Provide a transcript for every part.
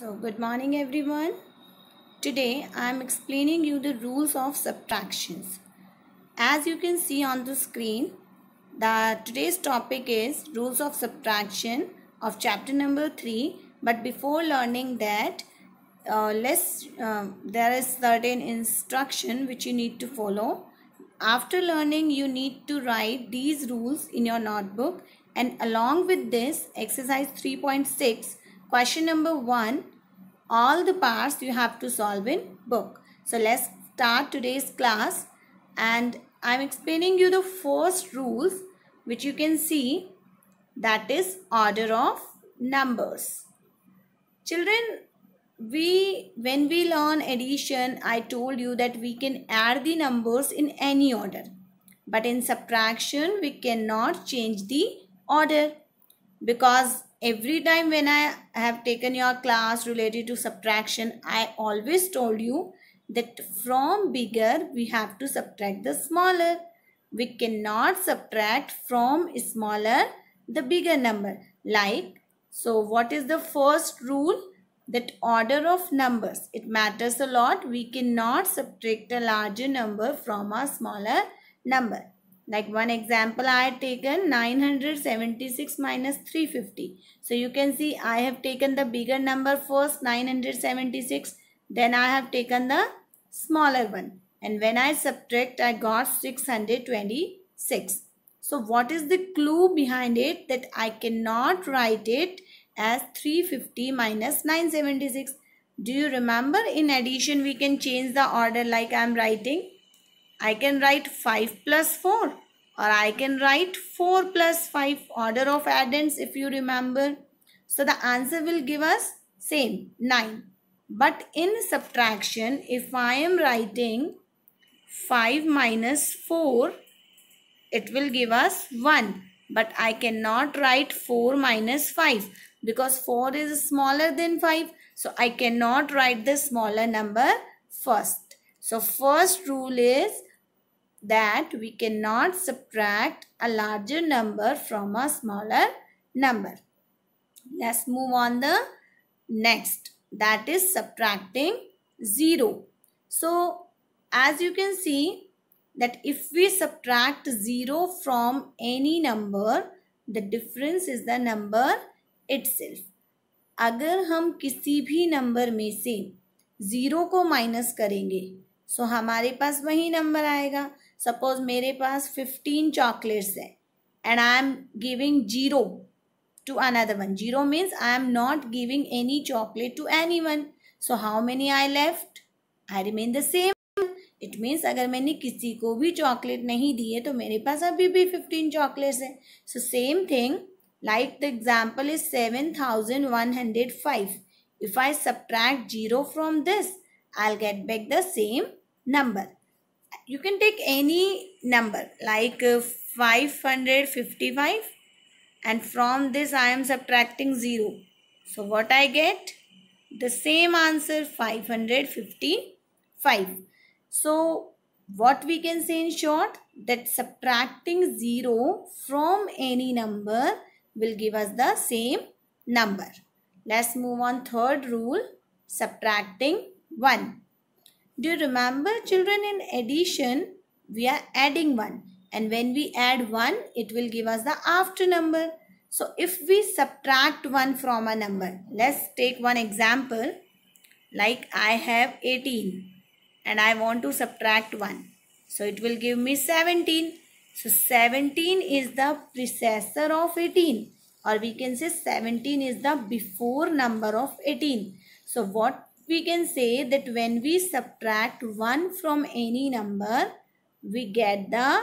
So good morning everyone. Today I am explaining you the rules of subtractions. As you can see on the screen the today's topic is rules of subtraction of chapter number 3 but before learning that uh, let's uh, there is certain instruction which you need to follow. After learning you need to write these rules in your notebook and along with this exercise 3.6 Question number one, all the parts you have to solve in book. So let's start today's class and I'm explaining you the first rules which you can see that is order of numbers. Children, we when we learn addition, I told you that we can add the numbers in any order. But in subtraction, we cannot change the order because every time when I have taken your class related to subtraction, I always told you that from bigger we have to subtract the smaller. We cannot subtract from smaller the bigger number. Like, so what is the first rule? That order of numbers. It matters a lot. We cannot subtract a larger number from a smaller number. Like one example I had taken 976 minus 350. So you can see I have taken the bigger number first 976. Then I have taken the smaller one. And when I subtract I got 626. So what is the clue behind it that I cannot write it as 350 minus 976. Do you remember in addition we can change the order like I am writing I can write 5 plus 4 or I can write 4 plus 5 order of addends if you remember. So the answer will give us same 9. But in subtraction if I am writing 5 minus 4 it will give us 1. But I cannot write 4 minus 5 because 4 is smaller than 5. So I cannot write the smaller number first. So first rule is that we cannot subtract a larger number from a smaller number. Let's move on the next that is subtracting 0. So as you can see that if we subtract 0 from any number the difference is the number itself. अगर हम किसी भी number में से zero को minus करेंगे so हमारे पास वही नंबर आएगा सपोज मेरे पास फिफ्टीन चॉकलेट्स हैं and I am giving zero to another one zero means I am not giving any chocolate to any one so how many I left I remain the same it means अगर मैंने किसी को भी chocolate नहीं दी है तो मेरे पास अभी भी फिफ्टीन चॉकलेट्स हैं so same thing like the example is seven thousand one hundred five if I subtract zero from this I get back the same number you can take any number like uh, 555 and from this I am subtracting 0. So what I get? The same answer 555. So what we can say in short that subtracting 0 from any number will give us the same number. Let's move on third rule subtracting 1. Do you remember children in addition, we are adding 1 and when we add 1, it will give us the after number. So if we subtract 1 from a number, let's take one example like I have 18 and I want to subtract 1. So it will give me 17. So 17 is the predecessor of 18 or we can say 17 is the before number of 18. So what we can say that when we subtract 1 from any number, we get the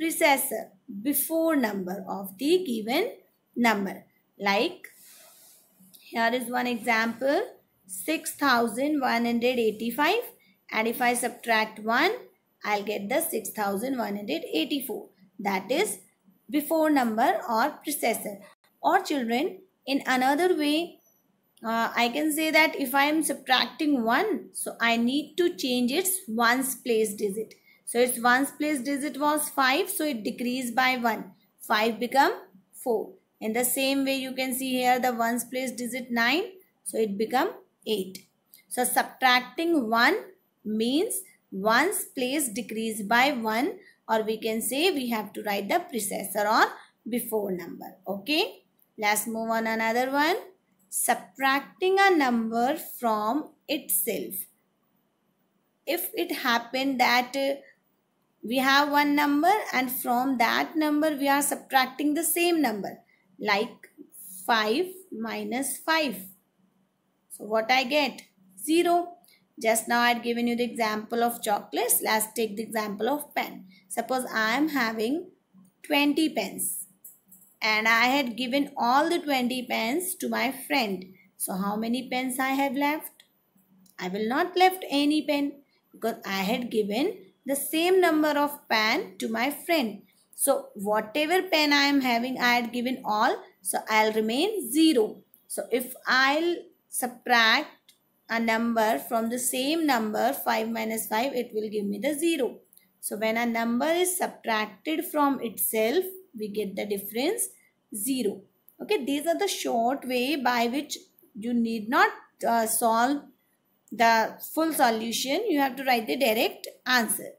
precessor before number of the given number. Like, here is one example, 6185 and if I subtract 1, I'll get the 6184. That is before number or precessor. Or children, in another way, uh, I can say that if I am subtracting 1, so I need to change its ones place digit. So its ones place digit was 5, so it decreased by 1. 5 become 4. In the same way, you can see here the ones place digit 9, so it become 8. So subtracting 1 means ones place decreased by 1 or we can say we have to write the precessor or before number. Okay, let's move on another one subtracting a number from itself. If it happened that uh, we have one number and from that number we are subtracting the same number like 5 minus 5. So what I get? 0. Just now I had given you the example of chocolates. Let's take the example of pen. Suppose I am having 20 pens and I had given all the 20 pence to my friend. So how many pence I have left? I will not left any pen because I had given the same number of pen to my friend. So whatever pen I am having, I had given all. So I'll remain 0. So if I'll subtract a number from the same number, 5 minus 5, it will give me the 0. So when a number is subtracted from itself, we get the difference 0 okay these are the short way by which you need not uh, solve the full solution you have to write the direct answer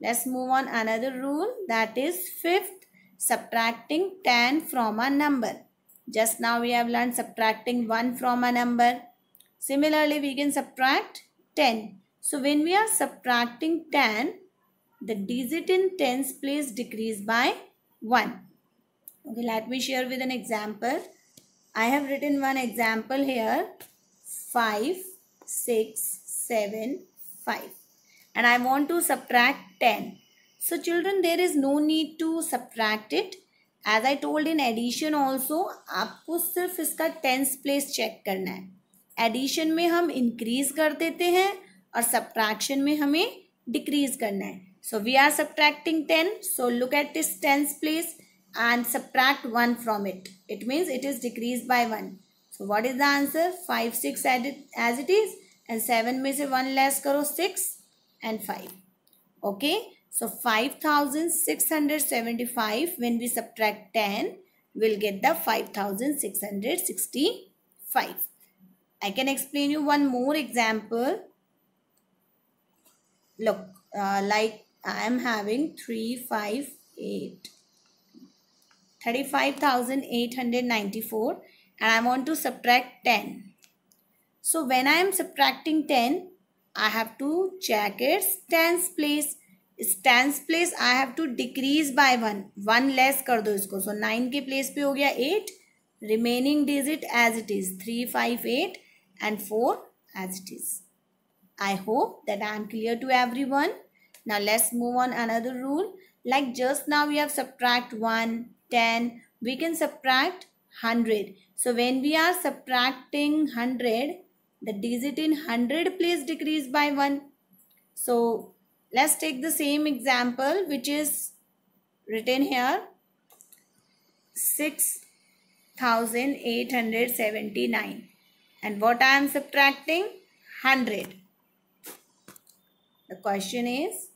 let's move on another rule that is fifth subtracting 10 from a number just now we have learned subtracting 1 from a number similarly we can subtract 10 so when we are subtracting 10 the digit in tens place decrease by one. Okay, let me share with an example. I have written one example here. 5, 6, 7, 5. And I want to subtract 10. So children, there is no need to subtract it. As I told in addition also, आपको सिर्फ इसका tens place check करना है addition में हम increase कर देते हैं और सब्ट्रैक्शन में हमें डिक्रीज करना है So we are subtracting 10. So look at this tens place and subtract 1 from it. It means it is decreased by 1. So what is the answer? 5, 6 added as it is and 7 में से 1 less करो 6 and 5. Okay. So 5675 when we subtract 10 will get the 5665. I can explain you one more example. Look, uh, like I am having 358. 35,894 and I want to subtract 10. So when I am subtracting 10, I have to check its tens place. tens place I have to decrease by 1. 1 less कर दो इसको. So 9 के place पे हो गया 8. Remaining digit as it is 358 and 4 as it is. I hope that I am clear to everyone. Now let's move on another rule. Like just now we have subtract 1, 10. We can subtract 100. So when we are subtracting 100, the digit in 100 place decrease by 1. So let's take the same example which is written here. 6879 and what I am subtracting 100. The question is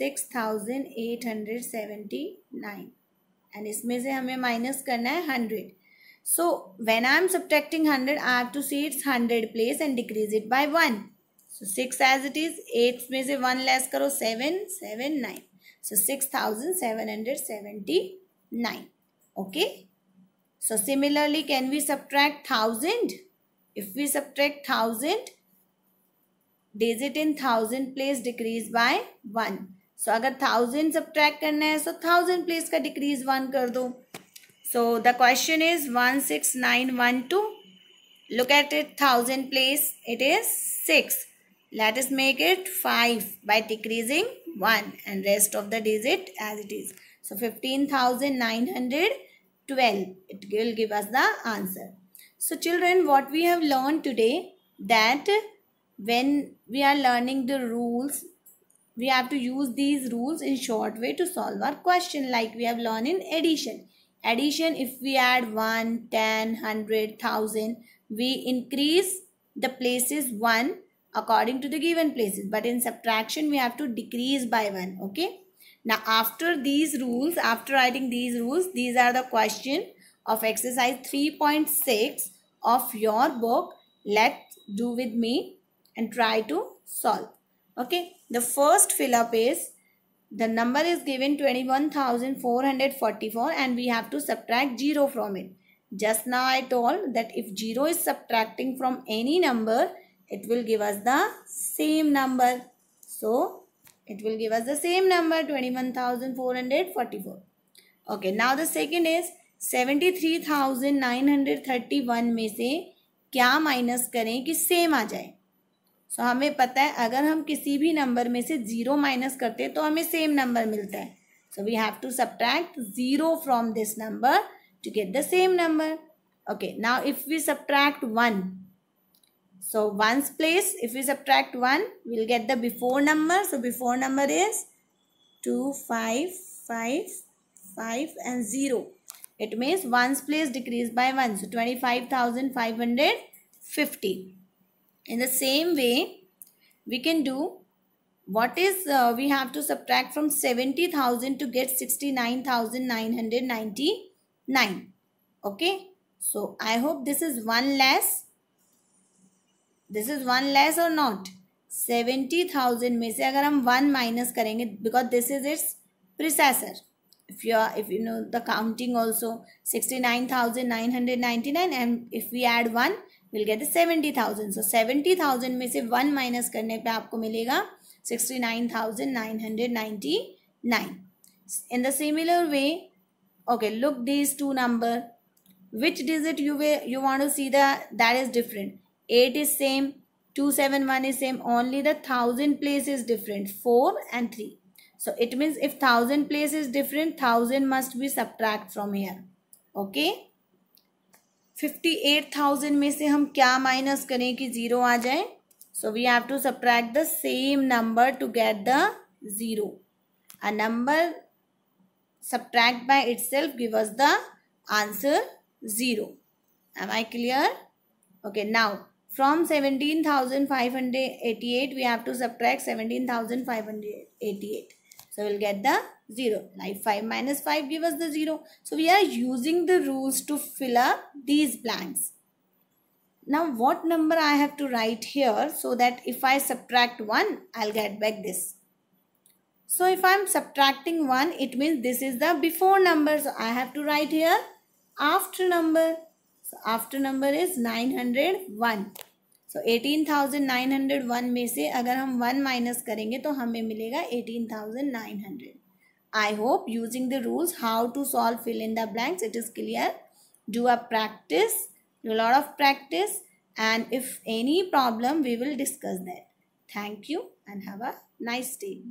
six thousand eight hundred seventy nine and इसमें से हमें minus करना है hundred so when I am subtracting hundred I have to see its hundred place and decrease it by one so six as it is eight में से one less करो seven seven nine so six thousand seven hundred seventy nine okay so similarly can we subtract thousand if we subtract thousand digit in thousand place decrease by one so so, अगर thousand सब करना है so thousand place का decrease one कर दो so the question is one six nine one two look at it thousand place it is six let us make it five by decreasing one and rest of the digit as it is so fifteen thousand nine hundred twelve it will give us the answer so children what we have learn today that when we are learning the rules We have to use these rules in short way to solve our question like we have learned in addition. Addition, if we add 1, 10, 100, 1000, we increase the places 1 according to the given places. But in subtraction, we have to decrease by 1. Okay. Now, after these rules, after writing these rules, these are the question of exercise 3.6 of your book. Let's do with me and try to solve. okay the first fill up is the number is given 21444 and we have to subtract zero from it just now i told that if zero is subtracting from any number it will give us the same number so it will give us the same number 21444 okay now the second is 73931 में से क्या minus करें कि same आ जाए सो हमें पता है अगर हम किसी भी नंबर में से ज़ीरो माइनस करते हैं तो हमें सेम नंबर मिलता है so we have to subtract zero from this number to get the same number okay now if we subtract one so ones place if you subtract one we'll get the before number so before number is two five five five and zero it means ones place decrease by one so twenty five thousand five hundred fifty in the same way we can do what is uh, we have to subtract from 70,000 to get 69,999 okay so I hope this is one less this is one less or not 70,000 में से अगर हम one minus करेंगे because this is its predecessor if you are if you know the counting also 69999 and if we add 1 मिल will get seventy thousand so seventy thousand में से one minus करने पे आपको मिलेगा sixty nine thousand nine hundred ninety nine in the similar way okay look this two number which digit you we you want to see the that is different eight is same two seven one is same only the thousand place is different four and three so it means if thousand place is different thousand must be subtract from here okay fifty eight thousand में से हम क्या minus करें कि zero आ जाए so we have to subtract the same number to get the zero a number subtract by itself give us the answer zero am I clear okay now from seventeen thousand five hundred eighty eight we have to subtract seventeen thousand five hundred eighty eight so will get the 0. Like 5 minus 5 give us the 0. So we are using the rules to fill up these blanks. Now what number I have to write here so that if I subtract 1, I'll get back this. So if I'm subtracting 1, it means this is the before number. So I have to write here after number. So after number is 901. So eighteen thousand nine may say hundred one में से अगर हम one minus करेंगे तो हमें मिलेगा I hope using the rules how to solve fill in the blanks it is clear. Do a practice, do a lot of practice and if any problem we will discuss that. Thank you and have a nice day.